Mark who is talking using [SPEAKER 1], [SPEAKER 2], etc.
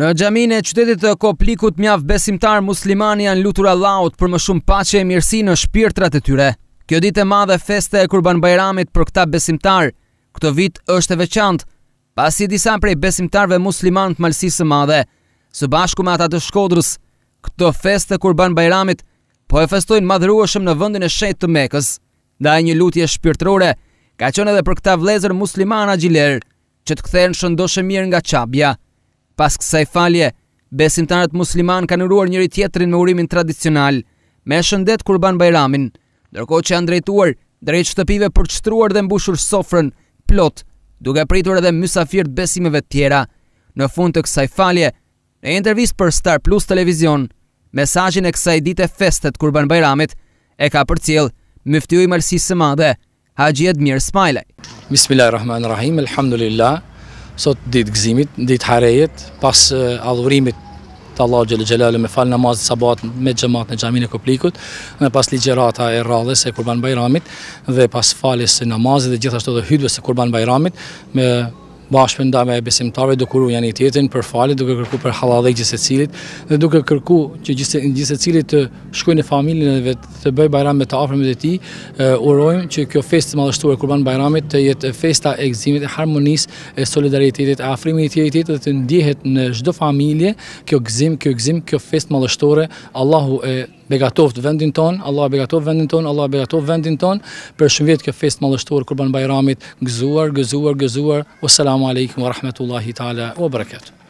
[SPEAKER 1] Në gjamin e qytetit të Koplikut mjaf besimtar muslimani janë lutur Allahut për më shumë pace e mirësi në shpirtrat e tyre. Kjo ditë e madhe feste e kurban bajramit për këta besimtar, këto vit është e veçant, pasi disa prej besimtarve musliman të malsisë madhe, së bashku me ata të shkodrës, këto feste e kurban bajramit po e festojnë madhruëshëm në vëndin e shetë të mekës, da e një lutje shpirtrore ka qënë edhe për këta vlezër muslimana gjilerë që të këthejnë shëndoshë mirë nga qabja. Pas kësaj falje, besimtarët musliman kanë uruar njëri tjetrin me urimin tradicional, me shëndet kurban bajramin, ndërko që janë drejtuar drejt shtëpive për qëtruar dhe mbushur sofrën plot, duke pritur edhe mysafirët besimeve tjera. Në fund të kësaj falje, në intervjis për Star Plus Televizion, mesajin e kësaj dite festet kurban bajramit e ka për cilë mëftiu i mërsisë së madhe, Haji mirë Smajlaj. Bismillahirrahmanirrahim, elhamdulillah, sot
[SPEAKER 2] ditë gzimit, ditë harejet, pas adhurimit të Allah Gjellë Gjellë me falë namazit sabat me gjemat në gjamin e koplikut, dhe pas ligjerata e radhës e kurban bajramit, dhe pas falës e namazit dhe gjithashtu dhe hydves e kurban bajramit, me bashkë nda me besimtarve duke kërku janë i tjetin për falit, duke kërku për halalik gjithse cilit, dhe duke kërku që gjithse cilit të shkojnë e familin dhe të bëj bajram me të afrëmit e ti, urojmë që kjo fest të e kurban bajramit të jetë festa e gzimit, e harmonis, e solidaritetit, e afrimit i tjetit dhe të ndihet në gjdo familje kjo gzim, kjo gzim, kjo fest malështore, Allahu e begatoft vendin ton, Allah begatoft vendin ton, Allah begatoft vendin ton, për shumë vjetë kjo fest malështor, kurban bajramit, gëzuar, gëzuar, gëzuar, o selamu alaikum, wa rahmetullahi ta'ala, o bërëketu.